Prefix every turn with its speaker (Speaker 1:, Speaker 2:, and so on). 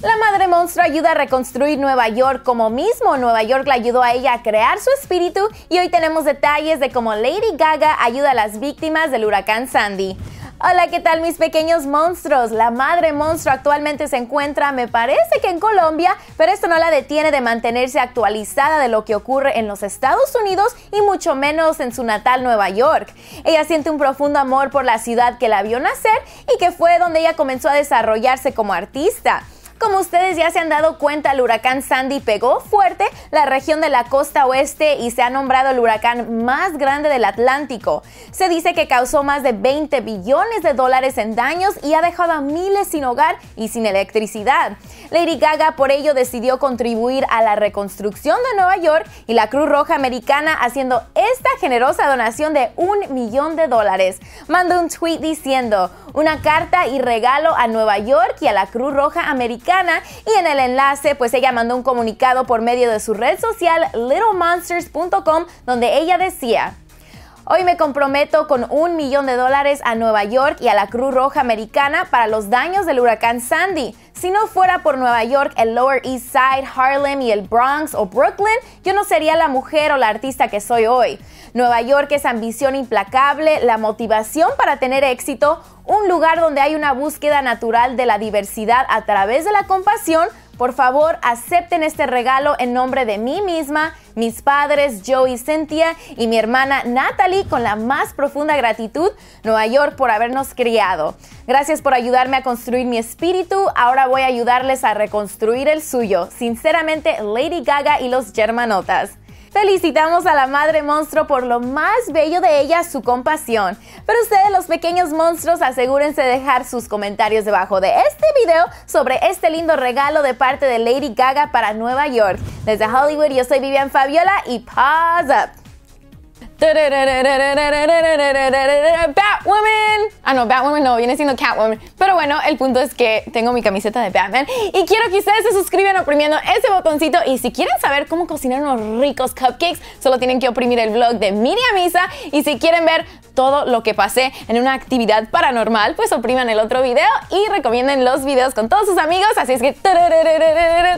Speaker 1: La madre monstruo ayuda a reconstruir Nueva York como mismo Nueva York la ayudó a ella a crear su espíritu y hoy tenemos detalles de cómo Lady Gaga ayuda a las víctimas del huracán Sandy. Hola, ¿qué tal mis pequeños monstruos? La madre monstruo actualmente se encuentra, me parece que en Colombia, pero esto no la detiene de mantenerse actualizada de lo que ocurre en los Estados Unidos y mucho menos en su natal Nueva York. Ella siente un profundo amor por la ciudad que la vio nacer y que fue donde ella comenzó a desarrollarse como artista. Como ustedes ya se han dado cuenta, el huracán Sandy pegó fuerte la región de la costa oeste y se ha nombrado el huracán más grande del Atlántico. Se dice que causó más de 20 billones de dólares en daños y ha dejado a miles sin hogar y sin electricidad. Lady Gaga por ello decidió contribuir a la reconstrucción de Nueva York y la Cruz Roja Americana haciendo esta generosa donación de un millón de dólares. Mandó un tweet diciendo, una carta y regalo a Nueva York y a la Cruz Roja Americana y en el enlace pues ella mandó un comunicado por medio de su red social littlemonsters.com donde ella decía Hoy me comprometo con un millón de dólares a Nueva York y a la Cruz Roja Americana para los daños del huracán Sandy. Si no fuera por Nueva York, el Lower East Side, Harlem y el Bronx o Brooklyn, yo no sería la mujer o la artista que soy hoy. Nueva York es ambición implacable, la motivación para tener éxito, un lugar donde hay una búsqueda natural de la diversidad a través de la compasión. Por favor, acepten este regalo en nombre de mí misma, mis padres Joey y Cynthia y mi hermana Natalie con la más profunda gratitud, Nueva York, por habernos criado. Gracias por ayudarme a construir mi espíritu. Ahora voy a ayudarles a reconstruir el suyo. Sinceramente, Lady Gaga y los Germanotas. Felicitamos a la madre monstruo por lo más bello de ella, su compasión. Pero ustedes los pequeños monstruos asegúrense de dejar sus comentarios debajo de este video sobre este lindo regalo de parte de Lady Gaga para Nueva York. Desde Hollywood yo soy Vivian Fabiola y Pause Up. Batwoman. Ah, no, Batwoman no, viene siendo Catwoman. Pero bueno, el punto es que tengo mi camiseta de Batman y quiero que ustedes se suscriban oprimiendo ese botoncito. Y si quieren saber cómo cocinar unos ricos cupcakes, solo tienen que oprimir el blog de Miriam Y si quieren ver todo lo que pasé en una actividad paranormal, pues opriman el otro video y recomienden los videos con todos sus amigos. Así es que... Batman.